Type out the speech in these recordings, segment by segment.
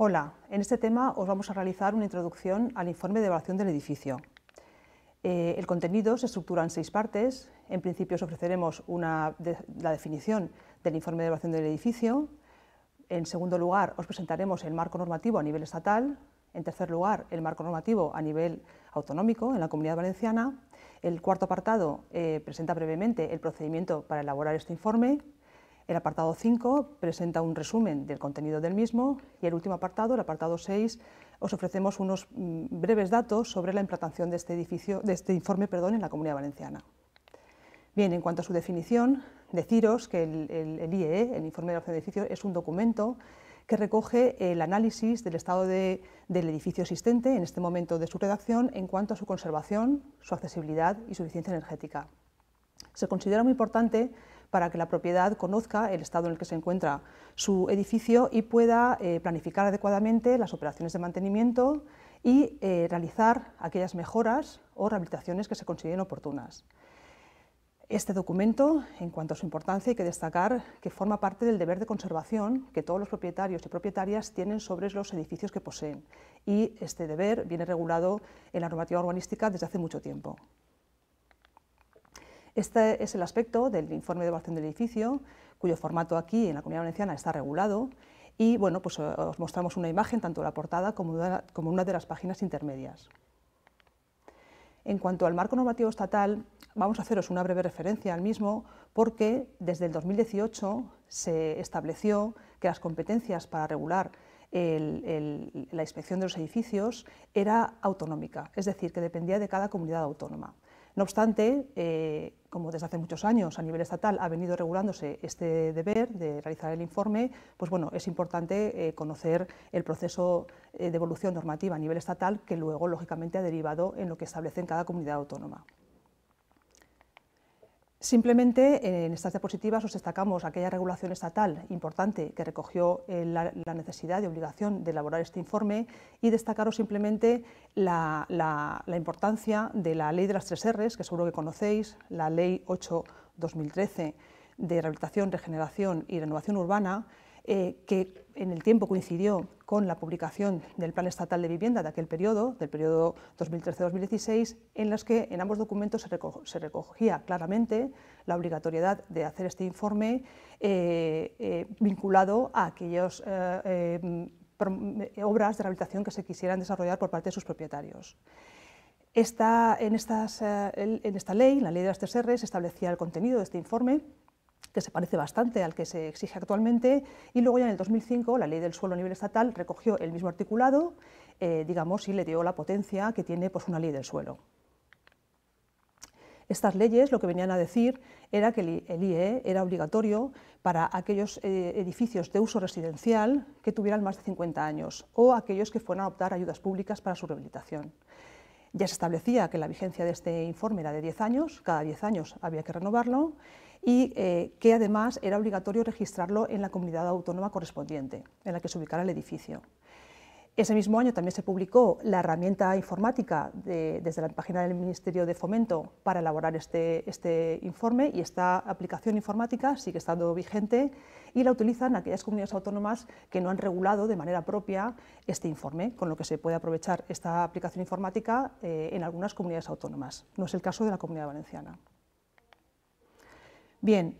Hola, en este tema os vamos a realizar una introducción al informe de evaluación del edificio. Eh, el contenido se estructura en seis partes. En principio os ofreceremos la definición del informe de evaluación del edificio. En segundo lugar, os presentaremos el marco normativo a nivel estatal. En tercer lugar, el marco normativo a nivel autonómico en la Comunidad Valenciana. El cuarto apartado eh, presenta brevemente el procedimiento para elaborar este informe. El apartado 5 presenta un resumen del contenido del mismo y el último apartado, el apartado 6, os ofrecemos unos mm, breves datos sobre la implantación este de este, informe perdón, en la Comunidad Valenciana. Bien, en cuanto a su definición, deciros que el, el IEE, e, el Informe de opción de edificio, es un documento que recoge el análisis del estado del edificio existente en este momento de su redacción en cuanto a su conservación, su accesibilidad y su eficiencia energética. Se considera muy importante para que la propiedad conozca el estado en el que se encuentra su edificio y pueda eh, planificar adecuadamente las operaciones de mantenimiento y eh, realizar aquellas mejoras o rehabilitaciones que se consideren oportunas. Este documento, en cuanto a su importancia, hay que destacar que forma parte del deber de conservación que todos los propietarios y propietarias tienen sobre los edificios que poseen y este deber viene regulado en la normativa urbanística desde hace mucho tiempo. Este es el aspecto del informe de evaluación del edificio, cuyo formato aquí en la Comunidad Valenciana está regulado. Y bueno, pues eh, os mostramos una imagen, tanto la portada como una de las páginas intermedias. En cuanto al marco normativo estatal, vamos a haceros una breve referencia al mismo, porque desde el 2018 se estableció que las competencias para regular la inspección de los edificios era autonómica, es decir, que dependía de cada comunidad autónoma. No obstante, eh, como desde hace muchos años a nivel estatal ha venido regulándose este deber de realizar el informe, pues bueno, es importante eh, conocer el proceso eh, de evolución normativa a nivel estatal que luego, lógicamente, ha derivado en lo que establece en cada comunidad autónoma. Simplemente en estas diapositivas os destacamos aquella regulación estatal importante que recogió eh, la, necesidad y obligación de elaborar este informe y destacaros simplemente la, la, importancia de la ley de las tres R's, que seguro que conocéis, la ley 8-2013 de rehabilitación, regeneración y renovación urbana, eh, que en el tiempo coincidió con la publicación del Plan Estatal de Vivienda de aquel periodo, del periodo 2013-2016, en los que en ambos documentos se, recogía claramente la obligatoriedad de hacer este informe eh, eh, vinculado a aquellas obras de rehabilitación que se quisieran desarrollar por parte de sus propietarios. en, esta ley, en la ley de las tres se establecía el contenido de este informe que se parece bastante al que se exige actualmente, y luego ya en el 2005 la ley del suelo a nivel estatal recogió el mismo articulado, eh, digamos, y le dio la potencia que tiene pues, una ley del suelo. Estas leyes lo que venían a decir era que el IE era obligatorio para aquellos eh, edificios de uso residencial que tuvieran más de 50 años o aquellos que fueran a optar ayudas públicas para su rehabilitación. Ya se establecía que la vigencia de este informe era de 10 años, cada 10 años había que renovarlo y eh, que además era obligatorio registrarlo en la comunidad autónoma correspondiente, en la que se ubicara el edificio. Ese mismo año también se publicó la herramienta informática desde la página del Ministerio de Fomento para elaborar este, este, informe y esta aplicación informática sigue estando vigente y la utilizan aquellas comunidades autónomas que no han regulado de manera propia este informe, con lo que se puede aprovechar esta aplicación informática eh, en algunas comunidades autónomas. No es el caso de la Comunidad Valenciana. Bien,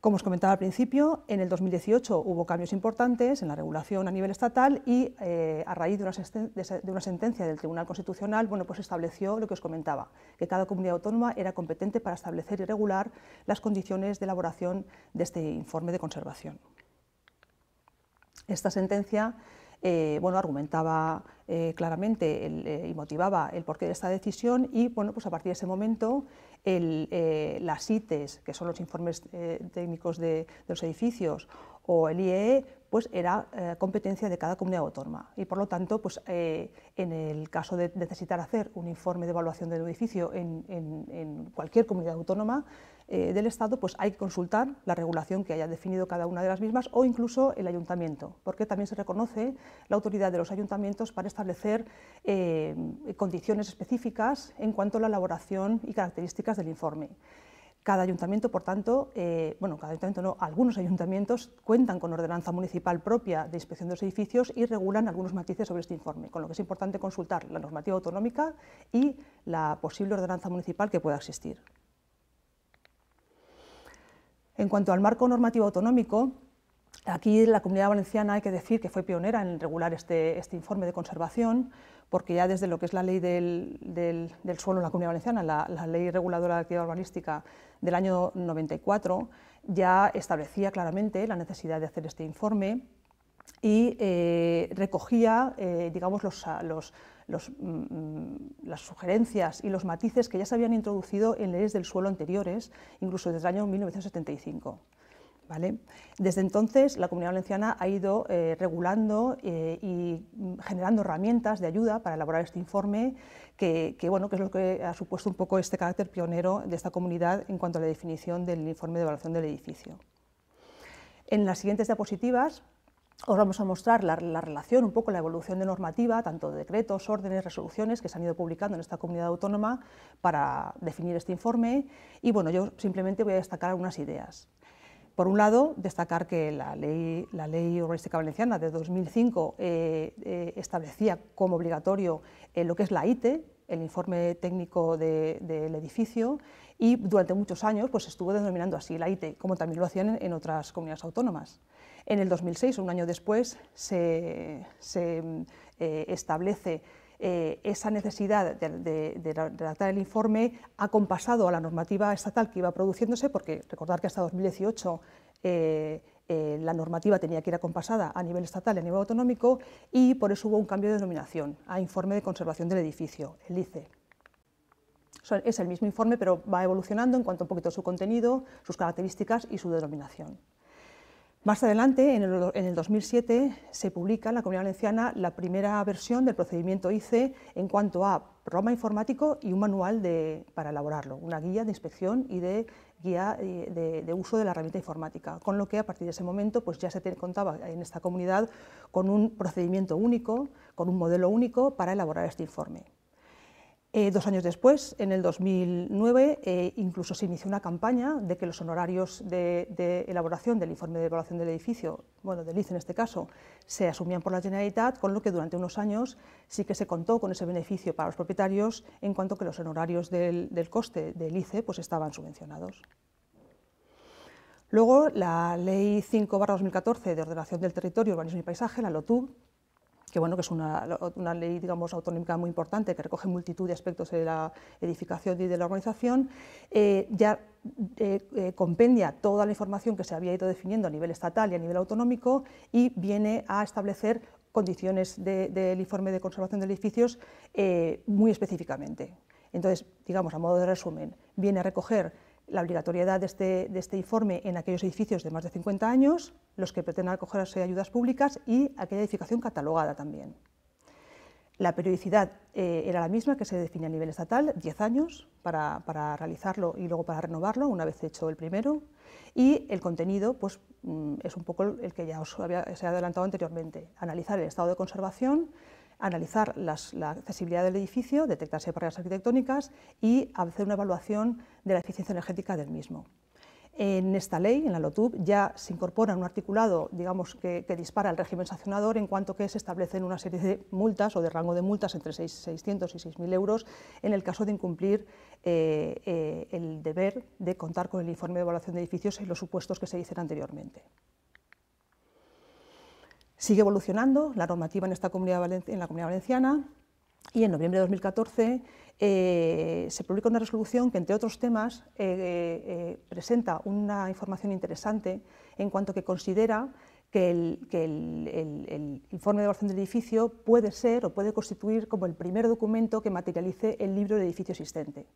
como os comentaba al principio, en el 2018 hubo cambios importantes en la regulación a nivel estatal y eh, a raíz de una, sentencia del Tribunal Constitucional, bueno, pues estableció lo que os comentaba, que cada comunidad autónoma era competente para establecer y regular las condiciones de elaboración de este informe de conservación. Esta sentencia eh, bueno, argumentaba eh, claramente eh, y motivaba el porqué de esta decisión y bueno, pues a partir de ese momento las ITES, que son los informes técnicos de, los edificios, o el IEE, e, pues era competencia de cada comunidad autónoma y por lo tanto pues, en el caso de necesitar hacer un informe de evaluación del edificio en cualquier comunidad autónoma eh, del Estado, pues hay que consultar la regulación que haya definido cada una de las mismas o incluso el ayuntamiento, porque también se reconoce la autoridad de los ayuntamientos para establecer eh, condiciones específicas en cuanto a la elaboración y características del informe. Cada ayuntamiento, por tanto, eh, bueno, cada ayuntamiento no, algunos ayuntamientos cuentan con ordenanza municipal propia de inspección de los edificios y regulan algunos matices sobre este informe, con lo que es importante consultar la normativa autonómica y la posible ordenanza municipal que pueda existir. En cuanto al marco normativo autonómico, aquí la Comunidad Valenciana hay que decir que fue pionera en regular este, este informe de conservación, porque ya desde lo que es la ley del, suelo en la Comunidad Valenciana, la, ley reguladora de actividad urbanística del año 94, ya establecía claramente la necesidad de hacer este informe y eh, recogía eh, digamos, los, los Mm, mm, las sugerencias y los matices que ya se habían introducido en leyes del suelo anteriores, incluso desde el año 1975. ¿Vale? Desde entonces, la Comunidad Valenciana ha ido eh, regulando eh, y generando herramientas de ayuda para elaborar este informe, que, bueno, que es lo que ha supuesto un poco este carácter pionero de esta comunidad en cuanto a la definición del informe de evaluación del edificio. En las siguientes diapositivas os vamos a mostrar la, relación, un poco la evolución de normativa, tanto de decretos, órdenes, resoluciones que se han ido publicando en esta comunidad autónoma para definir este informe. Y bueno, yo simplemente voy a destacar algunas ideas. Por un lado, destacar que la ley, urbanística valenciana de 2005 eh, eh, establecía como obligatorio eh, lo que es la ITE, el informe técnico del edificio, y durante muchos años pues, estuvo denominando así la ITE, como también lo hacían en otras comunidades autónomas. En el 2006, un año después, se, eh, establece eh, esa necesidad de, redactar el informe acompasado a la normativa estatal que iba produciéndose, porque recordar que hasta 2018 eh, la normativa tenía que ir acompasada a nivel estatal y a nivel autonómico, y por eso hubo un cambio de denominación a informe de conservación del edificio, el ICE. es el mismo informe, pero va evolucionando en cuanto a un poquito a su contenido, sus características y su denominación. Más adelante, en el, 2007, se publica en la Comunidad Valenciana la primera versión del procedimiento ICE en cuanto a Roma informático y un manual para elaborarlo, una guía de inspección y de guía eh, de, uso de la herramienta informática, con lo que a partir de ese momento pues ya se contaba en esta comunidad con un procedimiento único, con un modelo único para elaborar este informe. Eh, dos años después, en el 2009, eh, incluso se inició una campaña de que los honorarios de, elaboración del informe de evaluación del edificio, bueno, del ICE en este caso, se asumían por la Generalitat, con lo que durante unos años sí que se contó con ese beneficio para los propietarios, en cuanto que los honorarios del, coste del ICE pues, estaban subvencionados. Luego, la Ley 5-2014 de Ordenación del Territorio, Urbanismo y Paisaje, la LOTUB, que bueno, que es una, ley digamos, autonómica muy importante que recoge multitud de aspectos de la edificación y de la organización, eh, ya eh, eh, compendia toda la información que se había ido definiendo a nivel estatal y a nivel autonómico y viene a establecer condiciones del informe de conservación de edificios muy específicamente. Entonces, digamos, a modo de resumen, viene a recoger la obligatoriedad este, de este, informe en aquellos edificios de más de 50 años, los que pretendan acogerse a ayudas públicas y aquella edificación catalogada también. La periodicidad eh, era la misma que se define a nivel estatal, 10 años para, realizarlo y luego para renovarlo una vez hecho el primero. Y el contenido pues, mm, es un poco el que ya os había, se ha adelantado anteriormente, analizar el estado de conservación, analizar la accesibilidad del edificio, detectar si barreras arquitectónicas y hacer una evaluación de la eficiencia energética del mismo. En esta ley, en la LOTUB, ya se incorpora un articulado digamos, que, dispara el régimen sancionador en cuanto que se establecen una serie de multas o de rango de multas entre 600 y 6.000 euros en el caso de incumplir eh, eh, el deber de contar con el informe de evaluación de edificios y los supuestos que se dicen anteriormente. Sigue evolucionando la normativa en, esta comunidad la Comunidad Valenciana y en noviembre de 2014 eh, se publica una resolución que, entre otros temas, eh, eh, presenta una información interesante en cuanto que considera que, el, informe de evaluación del edificio puede ser o puede constituir como el primer documento que materialice el libro de edificio existente.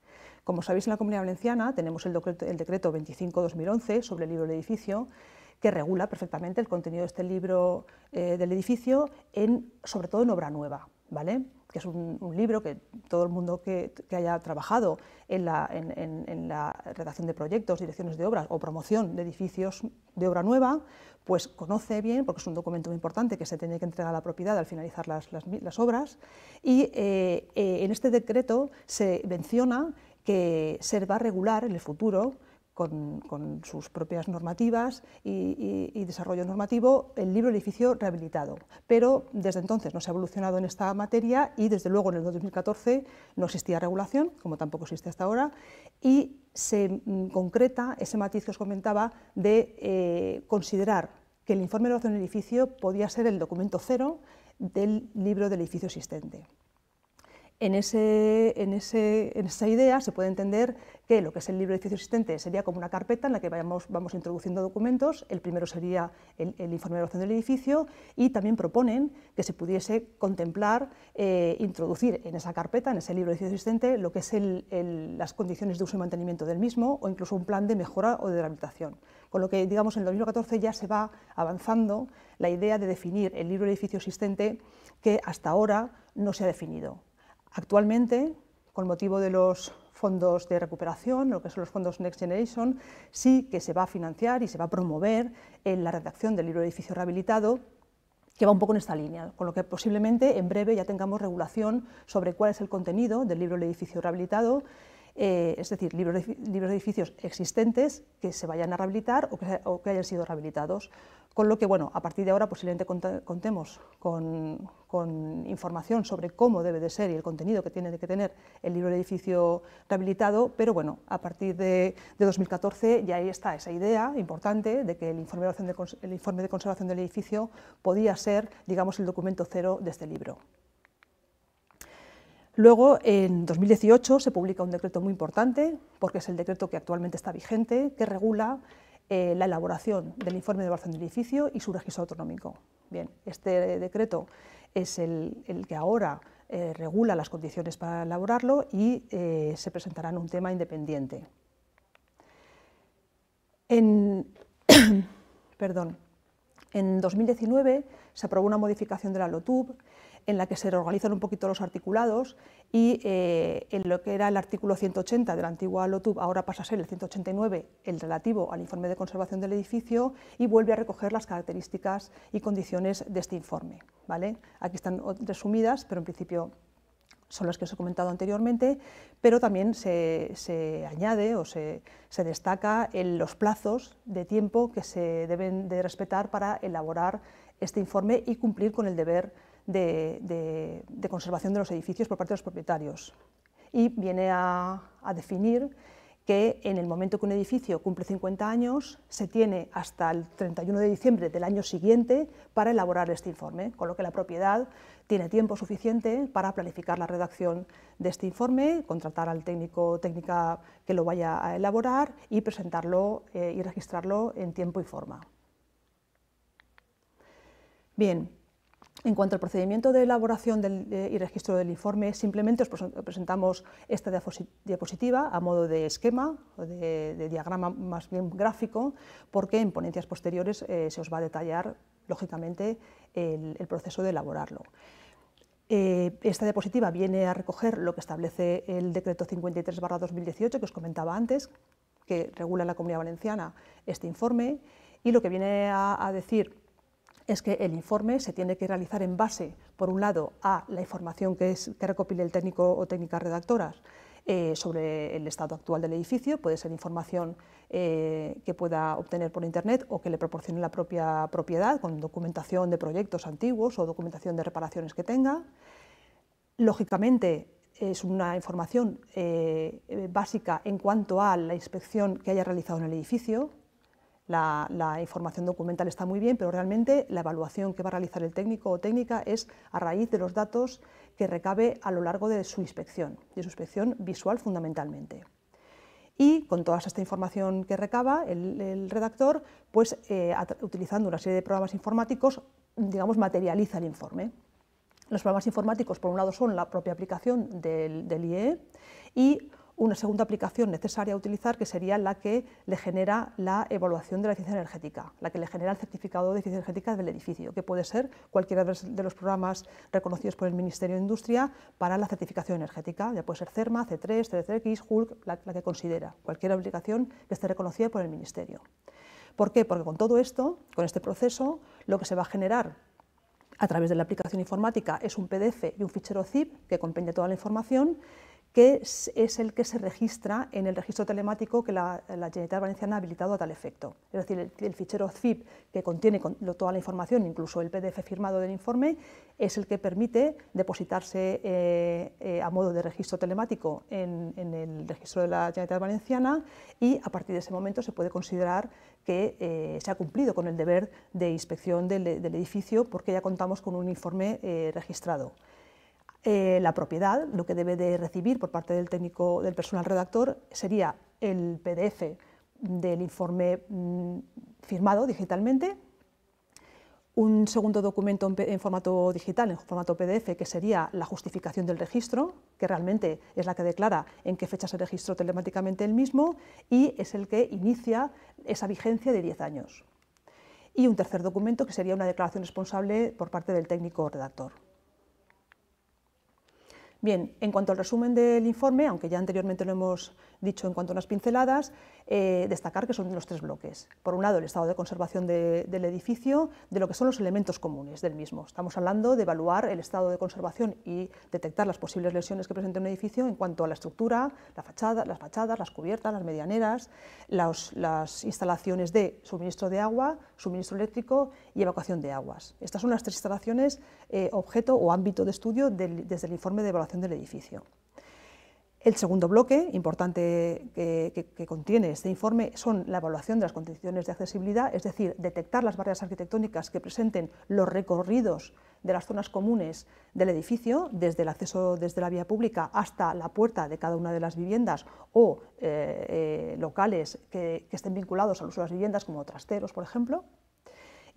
Como sabéis, en la Comunidad Valenciana tenemos el decreto, decreto 25-2011 sobre el libro de edificio, que regula perfectamente el contenido de este libro eh, del edificio, sobre todo en obra nueva, ¿vale? que es un, libro que todo el mundo que, haya trabajado en la, redacción de proyectos, direcciones de obras o promoción de edificios de obra nueva, pues conoce bien, porque es un documento muy importante que se tiene que entregar a la propiedad al finalizar las, obras, y eh, eh, en este decreto se menciona que se va a regular en el futuro con, sus propias normativas y, desarrollo normativo el libro edificio rehabilitado. Pero desde entonces no se ha evolucionado en esta materia y desde luego en el 2014 no existía regulación, como tampoco existe hasta ahora, y se mm, concreta ese matiz que os comentaba de eh, considerar que el informe de evaluación del edificio podía ser el documento cero del libro del edificio existente. En, esa idea se puede entender que lo que es el libro de edificio existente sería como una carpeta en la que vamos introduciendo documentos. El primero sería el, informe de evaluación del edificio y también proponen que se pudiese contemplar, eh, introducir en esa carpeta, en ese libro de edificio existente, lo que es las condiciones de uso y mantenimiento del mismo o incluso un plan de mejora o de rehabilitación. Con lo que, digamos, en el 2014 ya se va avanzando la idea de definir el libro de edificio existente que hasta ahora no se ha definido Actualmente, con motivo de los fondos de recuperación, lo que son los fondos Next Generation, sí que se va a financiar y se va a promover en la redacción del libro edificio rehabilitado, que va un poco en esta línea, con lo que posiblemente en breve ya tengamos regulación sobre cuál es el contenido del libro del edificio rehabilitado eh, es decir, libros de, edificios existentes que se vayan a rehabilitar o que, hayan sido rehabilitados. Con lo que, bueno, a partir de ahora posiblemente contemos con, información sobre cómo debe de ser y el contenido que tiene que tener el libro de edificio rehabilitado, pero bueno, a partir de, 2014 ya ahí está esa idea importante de que el informe, de, el informe de conservación del edificio podía ser, digamos, el documento cero de este libro. Luego, en 2018 se publica un decreto muy importante, porque es el decreto que actualmente está vigente, que regula eh, la elaboración del informe de evaluación del edificio y su registro autonómico. Bien, este decreto es el, que ahora eh, regula las condiciones para elaborarlo y eh, se presentará en un tema independiente. perdón, en 2019 se aprobó una modificación de la LOTUB en la que se reorganizan un poquito los articulados y eh, en lo que era el artículo 180 de la antigua LOTUB ahora pasa a ser el 189, el relativo al informe de conservación del edificio y vuelve a recoger las características y condiciones de este informe. ¿vale? Aquí están resumidas, pero en principio son las que os he comentado anteriormente, pero también se, añade o se, destaca en los plazos de tiempo que se deben de respetar para elaborar este informe y cumplir con el deber de, conservación de los edificios por parte de los propietarios. Y viene a, a definir que en el momento que un edificio cumple 50 años, se tiene hasta el 31 de diciembre del año siguiente para elaborar este informe, con lo que la propiedad tiene tiempo suficiente para planificar la redacción de este informe, contratar al técnico técnica que lo vaya a elaborar y presentarlo eh, y registrarlo en tiempo y forma. Bien, en cuanto al procedimiento de elaboración eh, y registro del informe, simplemente os presentamos esta diapositiva a modo de esquema, de, de diagrama más bien gráfico, porque en ponencias posteriores eh, se os va a detallar, lógicamente, el, proceso de elaborarlo. Eh, esta diapositiva viene a recoger lo que establece el Decreto 53-2018 que os comentaba antes, que regula en la Comunidad Valenciana este informe, y lo que viene a decir es que el informe se tiene que realizar en base, por un lado, a la información que, recopile el técnico o técnicas redactoras eh, sobre el estado actual del edificio, puede ser información eh, que pueda obtener por Internet o que le proporcione la propia propiedad con documentación de proyectos antiguos o documentación de reparaciones que tenga. Lógicamente, es una información eh, básica en cuanto a la inspección que haya realizado en el edificio, la, información documental está muy bien, pero realmente la evaluación que va a realizar el técnico o técnica es a raíz de los datos que recabe a lo largo de su inspección, de su inspección visual fundamentalmente. Y con toda esta información que recaba el, redactor, pues eh, utilizando una serie de programas informáticos, digamos, materializa el informe. Los programas informáticos, por un lado, son la propia aplicación del, del IE y una segunda aplicación necesaria a utilizar, que sería la que le genera la evaluación de la eficiencia energética, la que le genera el certificado de eficiencia energética del edificio, que puede ser cualquiera de los programas reconocidos por el Ministerio de Industria para la certificación energética, ya puede ser CERMA, C3, C3X, HULC, la, que considera, cualquier aplicación que esté reconocida por el Ministerio. ¿Por qué? Porque con todo esto, con este proceso, lo que se va a generar a través de la aplicación informática es un PDF y un fichero zip que comprende toda la información que es, el que se registra en el registro telemático que la, Generalitat Valenciana ha habilitado a tal efecto. Es decir, el, fichero ZIP que contiene toda la información, incluso el PDF firmado del informe, es el que permite depositarse eh, eh, a modo de registro telemático en, el registro de la Generalitat Valenciana y a partir de ese momento se puede considerar que eh, se ha cumplido con el deber de inspección del, edificio porque ya contamos con un informe registrado. Eh, la propiedad, lo que debe de recibir por parte del técnico, del personal redactor, sería el PDF del informe mm, firmado digitalmente, un segundo documento en, en, formato digital, en formato PDF, que sería la justificación del registro, que realmente es la que declara en qué fecha se registró telemáticamente el mismo y es el que inicia esa vigencia de 10 años. Y un tercer documento que sería una declaración responsable por parte del técnico redactor. Bien, en cuanto al resumen del informe, aunque ya anteriormente lo hemos dicho en cuanto a unas pinceladas, eh, destacar que son los tres bloques. Por un lado, el estado de conservación del edificio, de lo que son los elementos comunes del mismo. Estamos hablando de evaluar el estado de conservación y detectar las posibles lesiones que presenta un edificio en cuanto a la estructura, la fachada, las fachadas, las cubiertas, las medianeras, las, instalaciones de suministro de agua, suministro eléctrico y evacuación de aguas. Estas son las tres instalaciones eh, objeto o ámbito de estudio desde el informe de evaluación del edificio. El segundo bloque importante que, contiene este informe son la evaluación de las condiciones de accesibilidad, es decir, detectar las barreras arquitectónicas que presenten los recorridos de las zonas comunes del edificio, desde el acceso desde la vía pública hasta la puerta de cada una de las viviendas o eh, eh, locales que, que estén vinculados al uso de las viviendas, como trasteros, por ejemplo.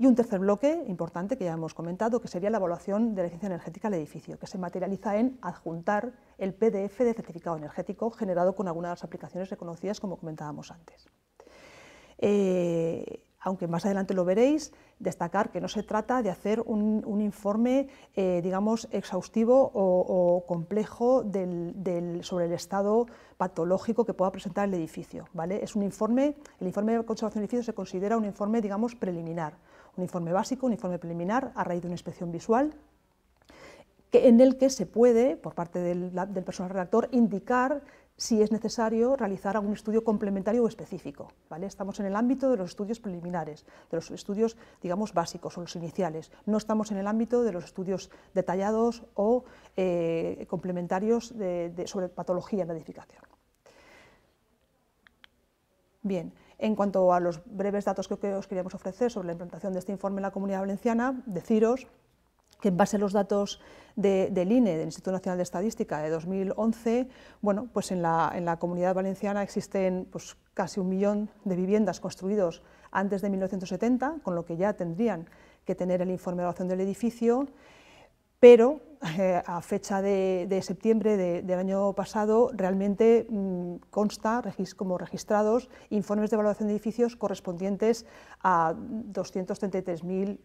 Y un tercer bloque importante que ya hemos comentado, que sería la evaluación de la eficiencia energética del edificio, que se materializa en adjuntar el PDF de certificado energético generado con algunas de las aplicaciones reconocidas, como comentábamos antes. Eh, aunque más adelante lo veréis, destacar que no se trata de hacer un, informe, eh, digamos, exhaustivo o, complejo sobre el estado patológico que pueda presentar el edificio. ¿vale? Es un informe, el informe de conservación del edificio se considera un informe, digamos, preliminar un informe básico, un informe preliminar a raíz de una inspección visual, en el que se puede, por parte del, personal redactor, indicar si es necesario realizar algún estudio complementario o específico. ¿vale? Estamos en el ámbito de los estudios preliminares, de los estudios digamos, básicos o los iniciales. No estamos en el ámbito de los estudios detallados o eh, complementarios sobre patología en la edificación. Bien, en cuanto a los breves datos que os queríamos ofrecer sobre la implantación de este informe en la Comunidad Valenciana, deciros que en base a los datos de, del INE, del Instituto Nacional de Estadística, de 2011, bueno, pues en la, comunidad valenciana existen pues, casi un millón de viviendas construidas antes de 1970, con lo que ya tendrían que tener el informe de evaluación del edificio pero eh, a fecha de, septiembre del año pasado realmente mm, consta como registrados informes de evaluación de edificios correspondientes a 233.000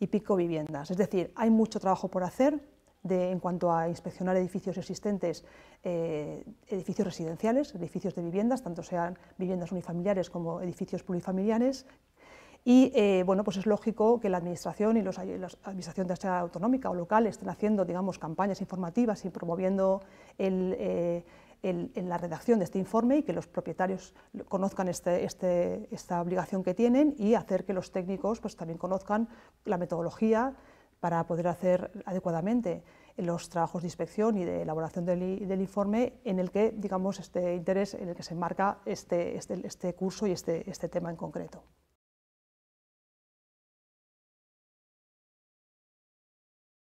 y pico viviendas. Es decir, hay mucho trabajo por hacer, en cuanto a inspeccionar edificios existentes, eh, edificios residenciales, edificios de viviendas, tanto sean viviendas unifamiliares como edificios plurifamiliares, y eh, bueno, pues es lógico que la Administración y la Administración de la autonómica o local estén haciendo digamos, campañas informativas y promoviendo en eh, la redacción de este informe y que los propietarios conozcan este, este, esta obligación que tienen y hacer que los técnicos pues, también conozcan la metodología para poder hacer adecuadamente los trabajos de inspección y de elaboración del, informe en el que, digamos, este interés, en el que se enmarca este, este curso y este tema en concreto.